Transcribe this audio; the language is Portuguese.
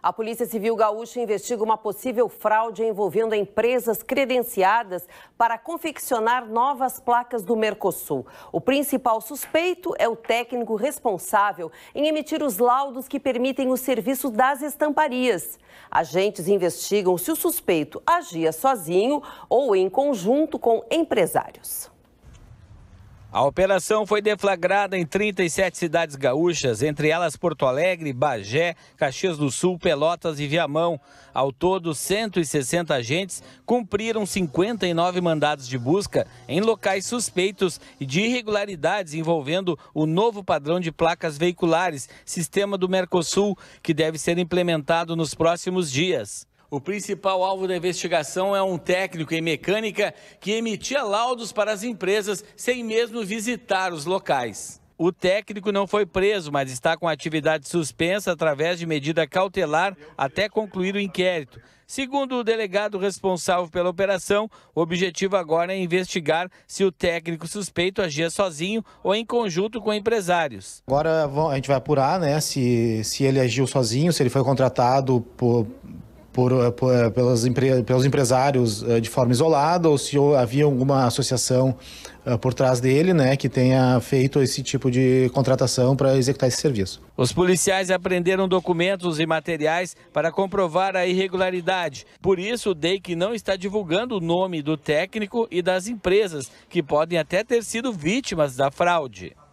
A Polícia Civil Gaúcha investiga uma possível fraude envolvendo empresas credenciadas para confeccionar novas placas do Mercosul. O principal suspeito é o técnico responsável em emitir os laudos que permitem o serviço das estamparias. Agentes investigam se o suspeito agia sozinho ou em conjunto com empresários. A operação foi deflagrada em 37 cidades gaúchas, entre elas Porto Alegre, Bagé, Caxias do Sul, Pelotas e Viamão. Ao todo, 160 agentes cumpriram 59 mandados de busca em locais suspeitos e de irregularidades envolvendo o novo padrão de placas veiculares, sistema do Mercosul, que deve ser implementado nos próximos dias. O principal alvo da investigação é um técnico em mecânica que emitia laudos para as empresas sem mesmo visitar os locais. O técnico não foi preso, mas está com atividade suspensa através de medida cautelar até concluir o inquérito. Segundo o delegado responsável pela operação, o objetivo agora é investigar se o técnico suspeito agia sozinho ou em conjunto com empresários. Agora a gente vai apurar né, se, se ele agiu sozinho, se ele foi contratado por, por, eh, por, eh, pelas empre, pelos empresários eh, de forma isolada ou se havia alguma associação por trás dele, né, que tenha feito esse tipo de contratação para executar esse serviço. Os policiais apreenderam documentos e materiais para comprovar a irregularidade. Por isso, o DEIC não está divulgando o nome do técnico e das empresas que podem até ter sido vítimas da fraude.